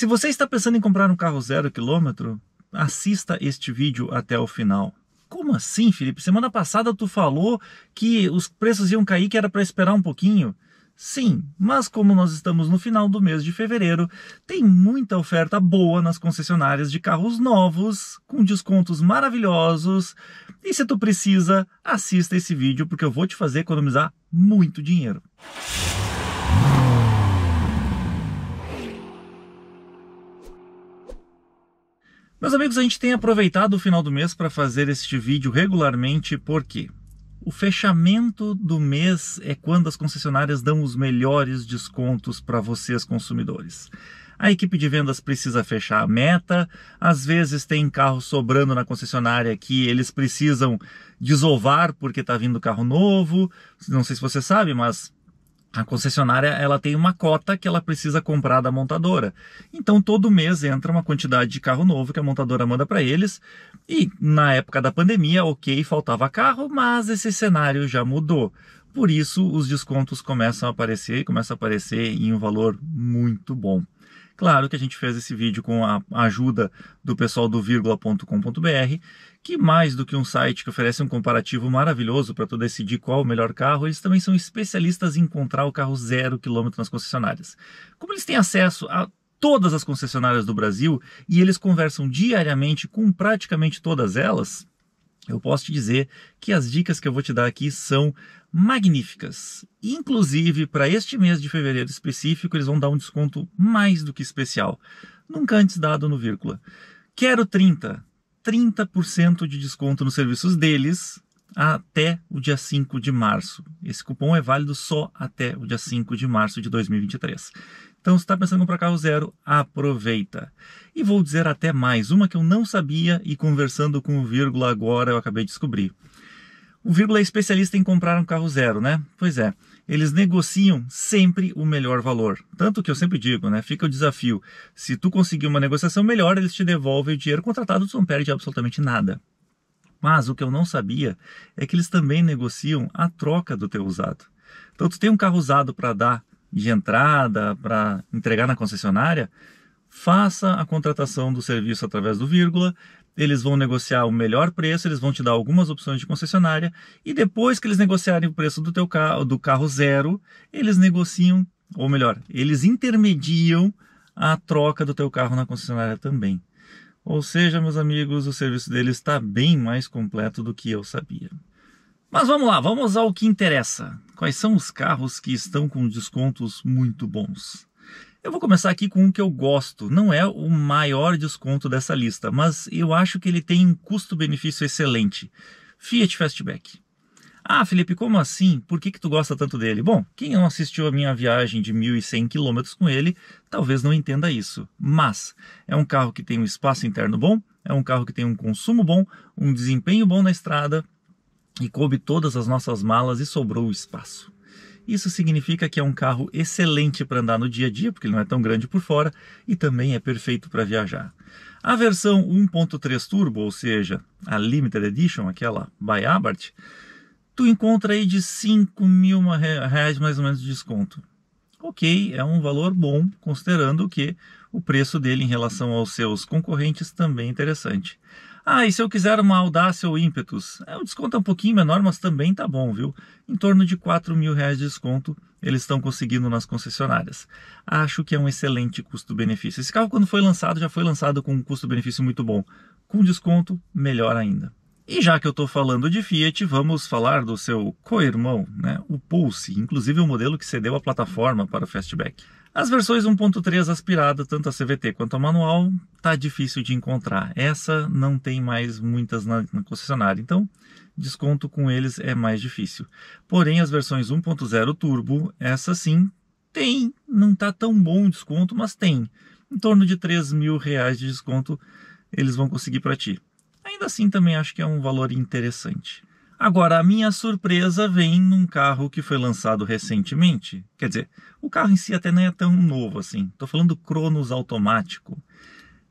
Se você está pensando em comprar um carro zero quilômetro, assista este vídeo até o final. Como assim, Felipe? Semana passada tu falou que os preços iam cair, que era para esperar um pouquinho. Sim, mas como nós estamos no final do mês de fevereiro, tem muita oferta boa nas concessionárias de carros novos, com descontos maravilhosos. E se tu precisa, assista esse vídeo porque eu vou te fazer economizar muito dinheiro. Meus amigos, a gente tem aproveitado o final do mês para fazer este vídeo regularmente, porque o fechamento do mês é quando as concessionárias dão os melhores descontos para vocês consumidores. A equipe de vendas precisa fechar a meta, às vezes tem carro sobrando na concessionária que eles precisam desovar porque está vindo carro novo. Não sei se você sabe, mas a concessionária ela tem uma cota que ela precisa comprar da montadora. Então todo mês entra uma quantidade de carro novo que a montadora manda para eles. E na época da pandemia, ok, faltava carro, mas esse cenário já mudou. Por isso os descontos começam a aparecer, começam a aparecer em um valor muito bom. Claro que a gente fez esse vídeo com a ajuda do pessoal do vírgula.com.br que mais do que um site que oferece um comparativo maravilhoso para tu decidir qual o melhor carro, eles também são especialistas em encontrar o carro zero quilômetro nas concessionárias. Como eles têm acesso a todas as concessionárias do Brasil e eles conversam diariamente com praticamente todas elas, eu posso te dizer que as dicas que eu vou te dar aqui são magníficas. Inclusive, para este mês de fevereiro específico, eles vão dar um desconto mais do que especial. Nunca antes dado no vírgula. Quero 30, 30% de desconto nos serviços deles até o dia 5 de março. Esse cupom é válido só até o dia 5 de março de 2023. Então, se está pensando em comprar carro zero, aproveita. E vou dizer até mais, uma que eu não sabia e conversando com o vírgula agora eu acabei de descobrir. O Vírgula é especialista em comprar um carro zero, né? Pois é, eles negociam sempre o melhor valor. Tanto que eu sempre digo, né? Fica o desafio. Se tu conseguir uma negociação melhor, eles te devolvem o dinheiro contratado, tu não perde absolutamente nada. Mas o que eu não sabia é que eles também negociam a troca do teu usado. Então tu tem um carro usado para dar de entrada, para entregar na concessionária, faça a contratação do serviço através do vírgula, eles vão negociar o melhor preço, eles vão te dar algumas opções de concessionária e depois que eles negociarem o preço do teu carro, do carro zero, eles negociam, ou melhor, eles intermediam a troca do teu carro na concessionária também. Ou seja, meus amigos, o serviço deles está bem mais completo do que eu sabia. Mas vamos lá, vamos ao que interessa. Quais são os carros que estão com descontos muito bons? Eu vou começar aqui com um que eu gosto. Não é o maior desconto dessa lista, mas eu acho que ele tem um custo-benefício excelente. Fiat Fastback. Ah, Felipe, como assim? Por que, que tu gosta tanto dele? Bom, quem não assistiu a minha viagem de 1.100 km com ele, talvez não entenda isso. Mas é um carro que tem um espaço interno bom, é um carro que tem um consumo bom, um desempenho bom na estrada e coube todas as nossas malas e sobrou espaço. Isso significa que é um carro excelente para andar no dia a dia, porque ele não é tão grande por fora e também é perfeito para viajar. A versão 1.3 turbo, ou seja, a limited edition, aquela by Abarth, tu encontra aí de 5 mil reais mais ou menos de desconto. Ok, é um valor bom, considerando que o preço dele em relação aos seus concorrentes também é interessante. Ah, e se eu quiser uma audácia ou ímpetus? É, o desconto é um pouquinho menor, mas também tá bom, viu? Em torno de 4 mil reais de desconto eles estão conseguindo nas concessionárias. Acho que é um excelente custo-benefício. Esse carro, quando foi lançado, já foi lançado com um custo-benefício muito bom. Com desconto, melhor ainda. E já que eu estou falando de Fiat, vamos falar do seu co-irmão, né? o Pulse, inclusive o modelo que cedeu a plataforma para o Fastback. As versões 1.3 aspirada, tanto a CVT quanto a manual, tá difícil de encontrar. Essa não tem mais muitas na, na concessionária, então desconto com eles é mais difícil. Porém, as versões 1.0 turbo, essa sim tem, não tá tão bom o desconto, mas tem. Em torno de 3 mil reais de desconto eles vão conseguir para ti. Ainda assim, também acho que é um valor interessante. Agora, a minha surpresa vem num carro que foi lançado recentemente. Quer dizer, o carro em si até não é tão novo assim. Estou falando Cronos automático.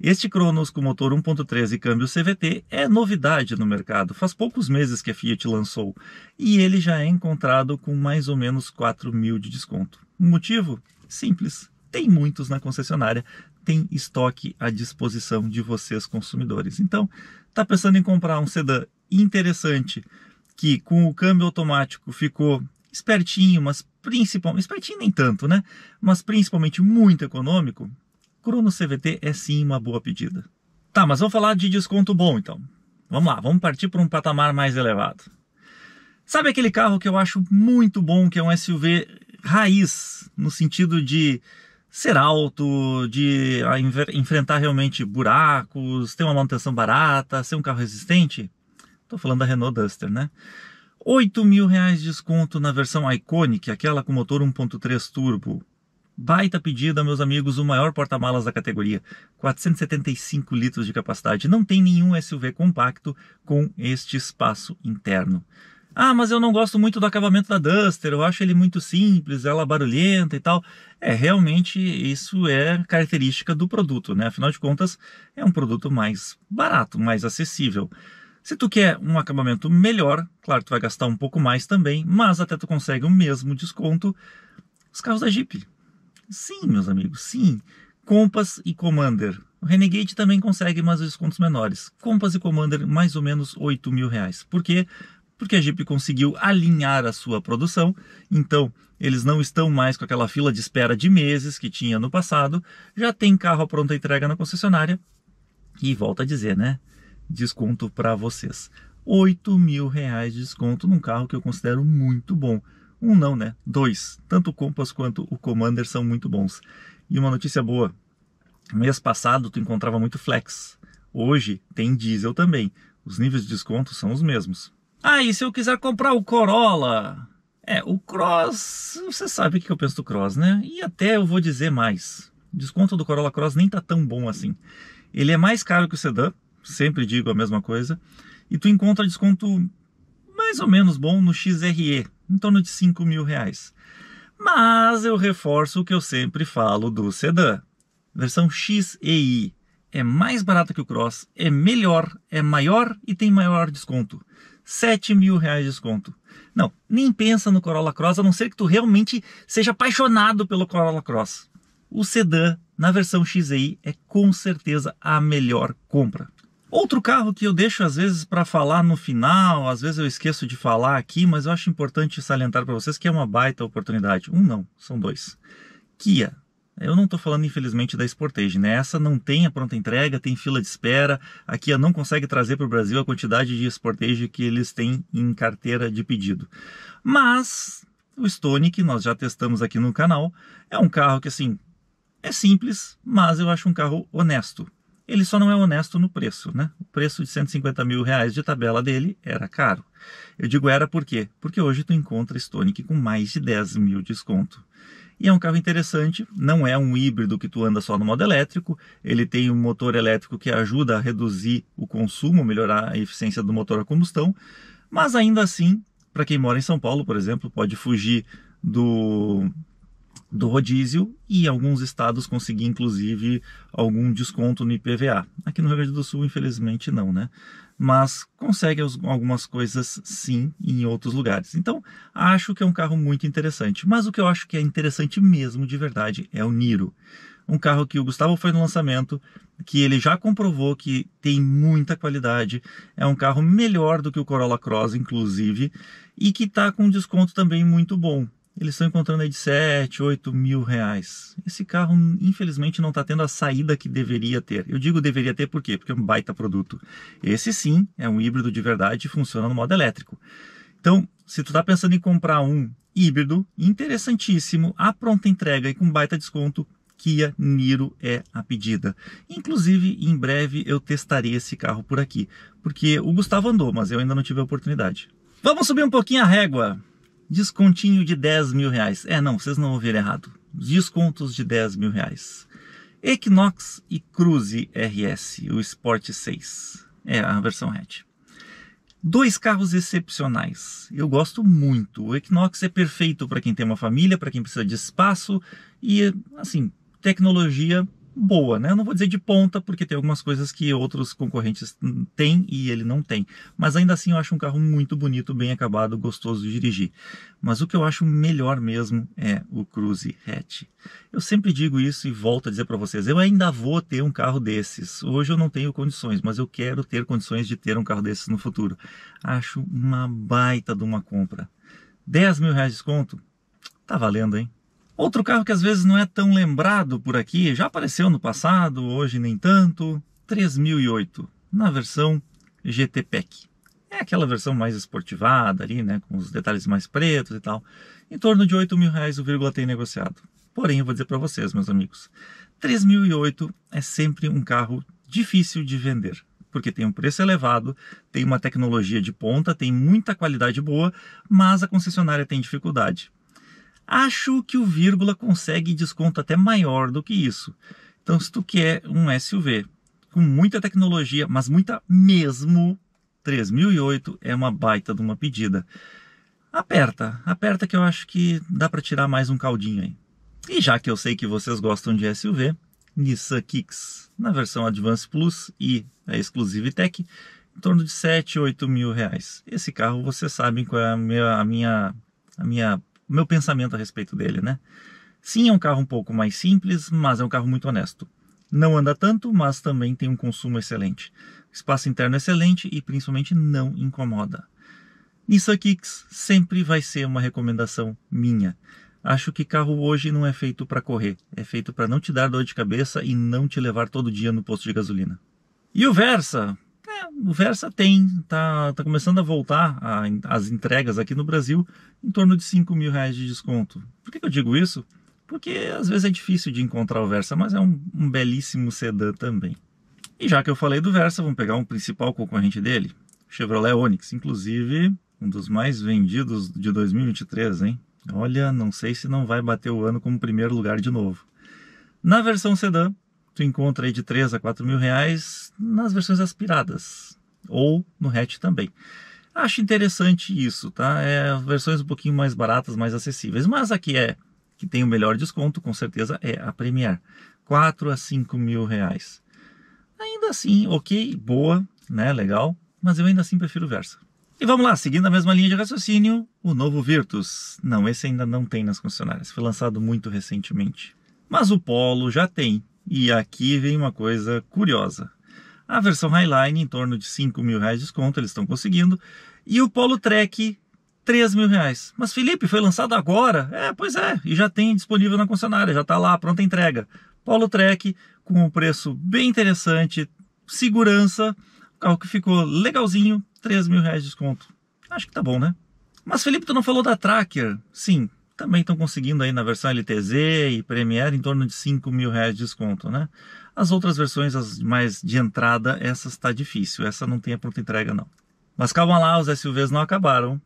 Este Cronos com motor 1.3 e câmbio CVT é novidade no mercado. Faz poucos meses que a Fiat lançou e ele já é encontrado com mais ou menos 4 mil de desconto. O motivo? Simples. Tem muitos na concessionária, tem estoque à disposição de vocês consumidores. Então, está pensando em comprar um sedã interessante que com o câmbio automático ficou espertinho, mas principalmente, espertinho nem tanto, né? Mas principalmente muito econômico, Crono CVT é sim uma boa pedida. Tá, mas vamos falar de desconto bom então. Vamos lá, vamos partir para um patamar mais elevado. Sabe aquele carro que eu acho muito bom, que é um SUV raiz, no sentido de ser alto, de ah, enfrentar realmente buracos, ter uma manutenção barata, ser um carro resistente? Estou falando da Renault Duster, né? 8 mil reais de desconto na versão Iconic, aquela com motor 1.3 turbo. Baita pedida, meus amigos, o maior porta-malas da categoria. 475 litros de capacidade. Não tem nenhum SUV compacto com este espaço interno. Ah, mas eu não gosto muito do acabamento da Duster, eu acho ele muito simples, ela barulhenta e tal. É, realmente isso é característica do produto, né? Afinal de contas, é um produto mais barato, mais acessível. Se tu quer um acabamento melhor, claro, tu vai gastar um pouco mais também, mas até tu consegue o mesmo desconto os carros da Jeep. Sim, meus amigos, sim. Compass e Commander. O Renegade também consegue, mas descontos menores. Compass e Commander, mais ou menos 8 mil reais. Por quê? Porque a Jeep conseguiu alinhar a sua produção, então eles não estão mais com aquela fila de espera de meses que tinha no passado, já tem carro pronto pronta entrega na concessionária. E volta a dizer, né? desconto para vocês. oito mil reais de desconto num carro que eu considero muito bom. Um não, né? Dois. Tanto o Compass quanto o Commander são muito bons. E uma notícia boa. Mês passado tu encontrava muito flex. Hoje tem diesel também. Os níveis de desconto são os mesmos. Ah, e se eu quiser comprar o Corolla? É, o Cross, você sabe o que eu penso do Cross, né? E até eu vou dizer mais. O desconto do Corolla Cross nem tá tão bom assim. Ele é mais caro que o Sedan sempre digo a mesma coisa, e tu encontra desconto mais ou menos bom no XRE, em torno de 5 mil reais. Mas eu reforço o que eu sempre falo do sedã. Versão XEI é mais barata que o Cross, é melhor, é maior e tem maior desconto. 7 mil reais de desconto. Não, nem pensa no Corolla Cross, a não ser que tu realmente seja apaixonado pelo Corolla Cross. O sedã na versão XEI é com certeza a melhor compra. Outro carro que eu deixo às vezes para falar no final, às vezes eu esqueço de falar aqui, mas eu acho importante salientar para vocês que é uma baita oportunidade. Um não, são dois. Kia. Eu não estou falando, infelizmente, da Sportage, né? Essa não tem a pronta entrega, tem fila de espera. A Kia não consegue trazer para o Brasil a quantidade de Sportage que eles têm em carteira de pedido. Mas o Stone, que nós já testamos aqui no canal, é um carro que, assim, é simples, mas eu acho um carro honesto. Ele só não é honesto no preço, né? O preço de 150 mil reais de tabela dele era caro. Eu digo era por quê? Porque hoje tu encontra Stonic com mais de 10 mil desconto. E é um carro interessante, não é um híbrido que tu anda só no modo elétrico, ele tem um motor elétrico que ajuda a reduzir o consumo, melhorar a eficiência do motor a combustão, mas ainda assim, para quem mora em São Paulo, por exemplo, pode fugir do do rodízio e alguns estados conseguir inclusive algum desconto no IPVA. Aqui no Rio Grande do Sul, infelizmente, não, né? Mas consegue algumas coisas sim em outros lugares. Então, acho que é um carro muito interessante. Mas o que eu acho que é interessante mesmo de verdade é o Niro. Um carro que o Gustavo foi no lançamento, que ele já comprovou que tem muita qualidade, é um carro melhor do que o Corolla Cross, inclusive, e que está com um desconto também muito bom eles estão encontrando aí de 7, 8 mil reais. Esse carro, infelizmente, não está tendo a saída que deveria ter. Eu digo deveria ter por quê? Porque é um baita produto. Esse sim é um híbrido de verdade e funciona no modo elétrico. Então, se tu está pensando em comprar um híbrido, interessantíssimo, a pronta entrega e com baita desconto, Kia Niro é a pedida. Inclusive, em breve eu testarei esse carro por aqui, porque o Gustavo andou, mas eu ainda não tive a oportunidade. Vamos subir um pouquinho a régua. Descontinho de 10 mil reais. É, não, vocês não ouviram errado. Descontos de 10 mil reais. Equinox e Cruze RS, o Sport 6. É a versão hatch. Dois carros excepcionais. Eu gosto muito. O Equinox é perfeito para quem tem uma família, para quem precisa de espaço e, assim, tecnologia boa, né? Eu não vou dizer de ponta, porque tem algumas coisas que outros concorrentes têm e ele não tem. Mas ainda assim eu acho um carro muito bonito, bem acabado, gostoso de dirigir. Mas o que eu acho melhor mesmo é o Cruze Hatch. Eu sempre digo isso e volto a dizer para vocês, eu ainda vou ter um carro desses. Hoje eu não tenho condições, mas eu quero ter condições de ter um carro desses no futuro. Acho uma baita de uma compra. 10 mil reais de desconto? Tá valendo, hein? Outro carro que às vezes não é tão lembrado por aqui, já apareceu no passado, hoje nem tanto, 3008, na versão GTPEC. É aquela versão mais esportivada ali, né, com os detalhes mais pretos e tal. Em torno de 8 mil reais o vírgula tem negociado. Porém, eu vou dizer para vocês, meus amigos, 3008 é sempre um carro difícil de vender porque tem um preço elevado, tem uma tecnologia de ponta, tem muita qualidade boa, mas a concessionária tem dificuldade. Acho que o vírgula consegue desconto até maior do que isso. Então, se tu quer um SUV com muita tecnologia, mas muita mesmo, 3008 é uma baita de uma pedida. Aperta, aperta que eu acho que dá para tirar mais um caldinho aí. E já que eu sei que vocês gostam de SUV, Nissan Kicks na versão Advance Plus e a Exclusive Tech, em torno de 7, 8 mil reais. Esse carro vocês sabem qual é a minha, a minha, a minha o meu pensamento a respeito dele, né? Sim, é um carro um pouco mais simples, mas é um carro muito honesto. Não anda tanto, mas também tem um consumo excelente. Espaço interno excelente e principalmente não incomoda. Nissan Kicks sempre vai ser uma recomendação minha. Acho que carro hoje não é feito para correr, é feito para não te dar dor de cabeça e não te levar todo dia no posto de gasolina. E o Versa? o Versa tem, tá, tá começando a voltar a, as entregas aqui no Brasil em torno de 5 mil reais de desconto. Por que, que eu digo isso? Porque às vezes é difícil de encontrar o Versa, mas é um, um belíssimo sedã também. E já que eu falei do Versa, vamos pegar um principal concorrente dele, Chevrolet Onix, inclusive um dos mais vendidos de 2023, hein? Olha, não sei se não vai bater o ano como primeiro lugar de novo. Na versão sedã, tu encontra aí de 3 a 4 mil reais nas versões aspiradas ou no hatch também. Acho interessante isso, tá? É versões um pouquinho mais baratas, mais acessíveis, mas aqui é que tem o melhor desconto, com certeza é a Premier, 4 a 5 mil reais. Ainda assim, ok, boa, né, legal, mas eu ainda assim prefiro o Versa. E vamos lá, seguindo a mesma linha de raciocínio, o novo Virtus. Não, esse ainda não tem nas concessionárias, foi lançado muito recentemente. Mas o Polo já tem, e aqui vem uma coisa curiosa. A versão Highline, em torno de 5 mil reais de desconto, eles estão conseguindo. E o Polo Trek, 3 mil reais. Mas Felipe, foi lançado agora? É, pois é, e já tem disponível na concessionária, já está lá, pronta entrega. Polo Trek, com um preço bem interessante, segurança, carro que ficou legalzinho, 3 mil reais de desconto. Acho que tá bom, né? Mas Felipe, tu não falou da Tracker? Sim, também estão conseguindo aí na versão LTZ e Premiere em torno de 5 mil reais de desconto, né? As outras versões, as mais de entrada, essa está difícil, essa não tem a pronta entrega não. Mas calma lá, os SUVs não acabaram.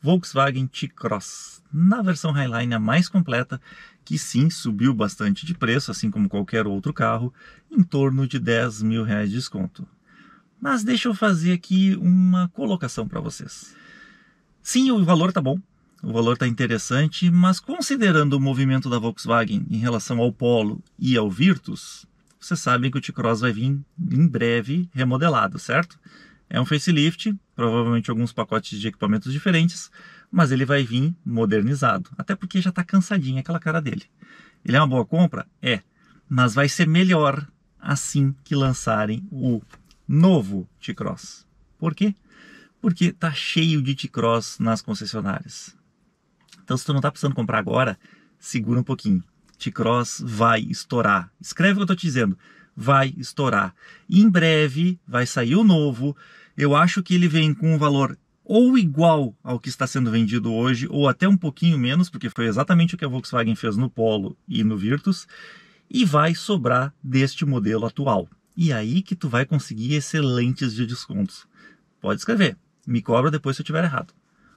Volkswagen T-Cross, na versão Highline a mais completa, que sim, subiu bastante de preço, assim como qualquer outro carro, em torno de 10 mil reais de desconto. Mas deixa eu fazer aqui uma colocação para vocês. Sim, o valor tá bom, o valor está interessante, mas considerando o movimento da Volkswagen em relação ao Polo e ao Virtus, vocês sabem que o T-Cross vai vir em breve remodelado, certo? É um facelift, provavelmente alguns pacotes de equipamentos diferentes, mas ele vai vir modernizado, até porque já está cansadinho aquela cara dele. Ele é uma boa compra? É, mas vai ser melhor assim que lançarem o novo T-Cross. Por quê? Porque está cheio de T-Cross nas concessionárias. Então, se tu não tá precisando comprar agora, segura um pouquinho. T-Cross vai estourar. Escreve o que eu tô te dizendo. Vai estourar. E em breve vai sair o novo. Eu acho que ele vem com um valor ou igual ao que está sendo vendido hoje, ou até um pouquinho menos, porque foi exatamente o que a Volkswagen fez no Polo e no Virtus, e vai sobrar deste modelo atual. E aí que tu vai conseguir excelentes de descontos. Pode escrever. Me cobra depois se eu tiver errado.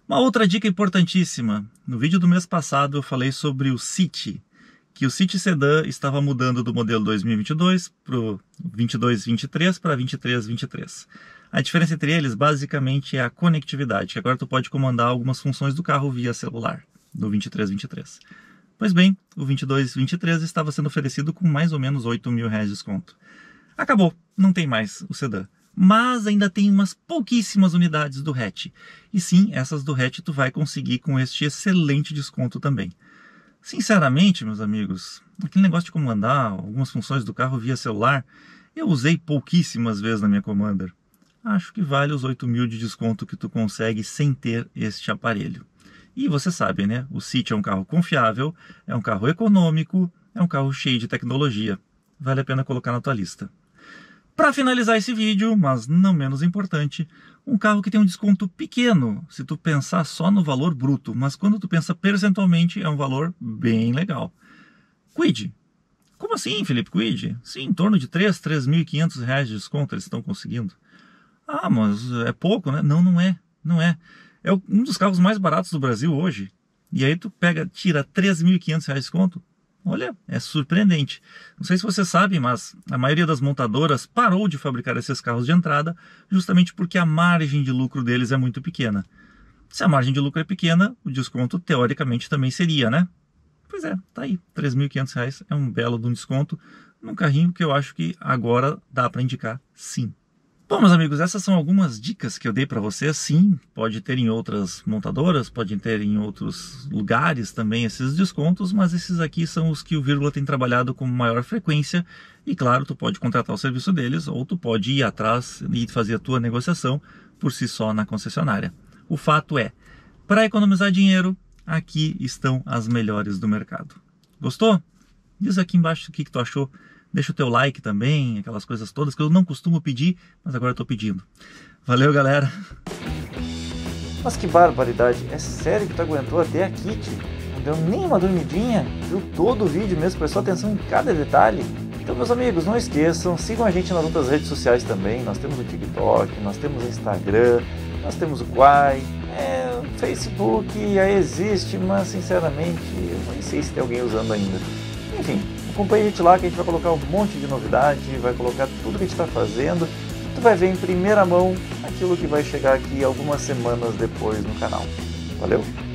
Uma outra dica importantíssima. No vídeo do mês passado eu falei sobre o City, que o City Sedan estava mudando do modelo 2022 para o 2223 para 2323. A diferença entre eles basicamente é a conectividade, que agora tu pode comandar algumas funções do carro via celular no 2323. Pois bem, o 2223 estava sendo oferecido com mais ou menos 8 mil reais de desconto. Acabou, não tem mais o Sedan mas ainda tem umas pouquíssimas unidades do hatch. E sim, essas do hatch tu vai conseguir com este excelente desconto também. Sinceramente, meus amigos, aquele negócio de comandar algumas funções do carro via celular, eu usei pouquíssimas vezes na minha Commander. Acho que vale os 8 mil de desconto que tu consegue sem ter este aparelho. E você sabe, né? O City é um carro confiável, é um carro econômico, é um carro cheio de tecnologia. Vale a pena colocar na tua lista. Para finalizar esse vídeo, mas não menos importante, um carro que tem um desconto pequeno, se tu pensar só no valor bruto, mas quando tu pensa percentualmente é um valor bem legal. Quid. Como assim, Felipe Quid? Sim, em torno de 3, 3.500 reais de desconto eles estão conseguindo. Ah, mas é pouco, né? Não, não é, não é. É um dos carros mais baratos do Brasil hoje. E aí tu pega, tira 3.500 reais de desconto, Olha, é surpreendente. Não sei se você sabe, mas a maioria das montadoras parou de fabricar esses carros de entrada justamente porque a margem de lucro deles é muito pequena. Se a margem de lucro é pequena, o desconto teoricamente também seria, né? Pois é, tá aí. R$ reais é um belo de um desconto num carrinho que eu acho que agora dá para indicar sim. Bom, meus amigos, essas são algumas dicas que eu dei para vocês. Sim, pode ter em outras montadoras, pode ter em outros lugares também esses descontos, mas esses aqui são os que o Vírgula tem trabalhado com maior frequência. E claro, tu pode contratar o serviço deles ou tu pode ir atrás e fazer a tua negociação por si só na concessionária. O fato é, para economizar dinheiro, aqui estão as melhores do mercado. Gostou? Diz aqui embaixo o que, que tu achou Deixa o teu like também, aquelas coisas todas que eu não costumo pedir, mas agora eu tô pedindo. Valeu, galera! Mas que barbaridade! É sério que tu aguentou até aqui, tio? Não deu nem uma dormidinha? Viu todo o vídeo mesmo, prestou atenção em cada detalhe? Então, meus amigos, não esqueçam, sigam a gente nas outras redes sociais também. Nós temos o TikTok, nós temos o Instagram, nós temos o Quai, é, o Facebook, aí existe, mas sinceramente, eu nem sei se tem alguém usando ainda. Enfim, Acompanhe a gente lá que a gente vai colocar um monte de novidade, vai colocar tudo que a gente está fazendo. Tu vai ver em primeira mão aquilo que vai chegar aqui algumas semanas depois no canal. Valeu!